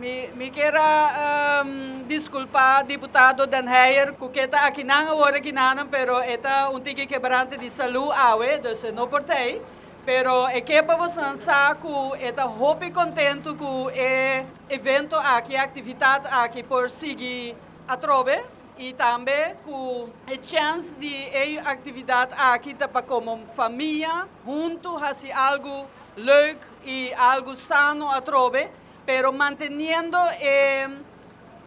Me, me queira um, ehm, desculpar, deputado Dan Heyer, porque está aqui não agora aqui não, pero está um tique quebrante de saúde, aue, então não portei. Pero é que para você que está muito contente com o evento aqui, a atividade aqui por seguir a trove e também com a chance de a atividade aqui para como família, junto, fazer algo legal e algo sano a trove. pero manteniendo eh,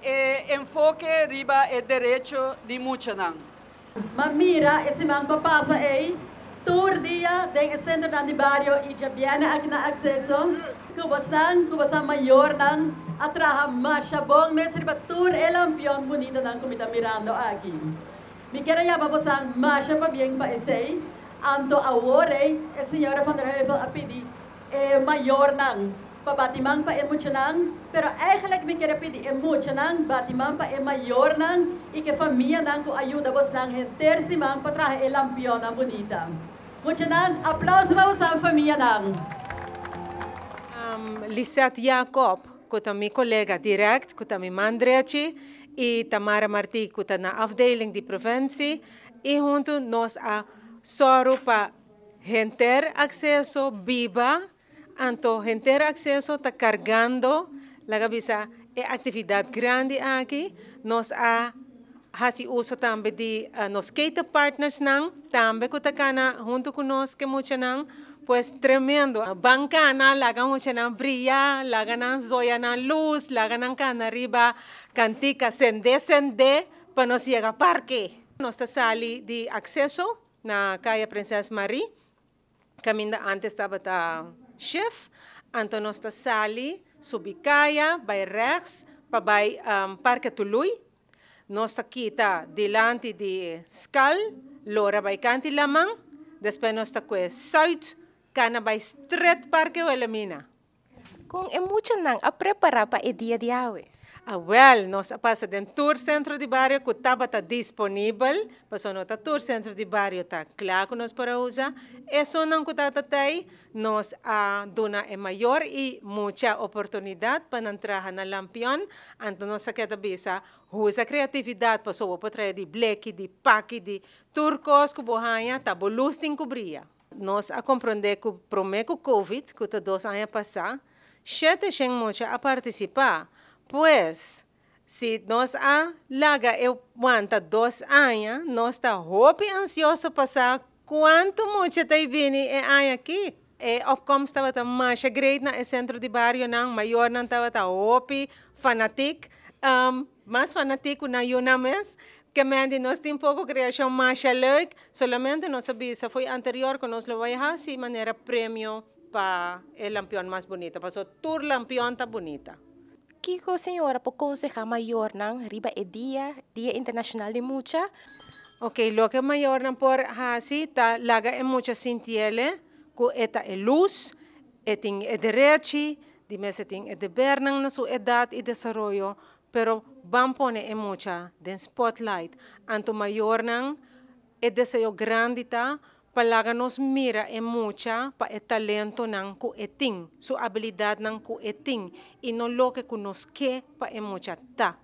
eh, enfoque riba el derecho de Muchanan. Mas mira, ese manco pasa ahí, todo día de el centro de barrio e já acceso, aqui na acesso. mayor? Nan? maior nang más masha me sirve todo el ampion bonito nang está mirando aquí. Me quero ya más que pa bien para ese? anto ahora e señora van der Heuvel a pedido eh, mayor. nang pabatimang pa imo chanang, pero eigenlijk mi kere pidi imo chanang, batimang pa e mayor nang, e que família nang ko ayuda vos nang rentersi mang pa traje e lampiona bonita. Mucho nang, aplauso vamos a família nang. Um, Lisette Jacob, kuta mi colega direct, kuta mi mandreachi, e Tamara Marti, kuta na afdeling di provincie, e junto nós a soro pa renter acesso viva Anto gente acceso está cargando la cabeza eh, actividad grande aquí. Nos ha hasi uso también de los eh, nos skate partners también junto con nos que mucho pues tremendo. Bancana, la gan mucho nan brilla, la ganan zoya luz, la ganan can arriba, cantica, sende, sende, para nos llega parque. Nos está sali de acceso na calle Princesa Marie. Caminda antes estaba ta ah, chef, Antonos ta Sali, Subicaya, by Rex, pa by um, Parque Tului. Nós ta kita dilante di Skal, Lora by Canti Lamang, depois nós ta que South, Cana by Street Parque Wilhelmina. Kung emuchan nang a prepara pa e dia diawe. A ah, well, nós passa de tour centro de barrio que estava tá disponível, passou no tour centro de barrio está claro que nós para usar. É só não que está tem, nós a dona é maior e muita oportunidade para entrar na Lampião, então nós aqui cabeça usa criatividade para para trazer de black, de pack, de turcos que bohanha, tá bolus tem Nós a compreender que o primeiro Covid que está dois anos passar, sete gente a participar pois se nós alaga eu planta dois anos, nós está roupa ansioso passar quanto muito está vindo aí aqui. E o como estava tão mais grande no centro de bairro, não, maior não estava tão roupa fanatic, um, mais fanático na vez que mente nós tem pouco criação mais like, nós sabia se foi anterior que nós levou a assim maneira prêmio para o lampião mais bonita, passou tur lampião tá bonita. Kiko Senhora por Conceja Mayor ng Riba Edia, eh, Dia Internacional de Mucha. Okay, lo que mayor na por hasi, ta laga e mucha sintiele, ku eta e luz, eting e derechi, di meseting e deber ng na su edad e desarrollo, pero van pone e mucha den spotlight, anto mayor ng e deseo grandita, Palaganos mira e mucha pa e talento ng kueting, su habilidad ng kueting, ino lo que conozque pa e mucha ta.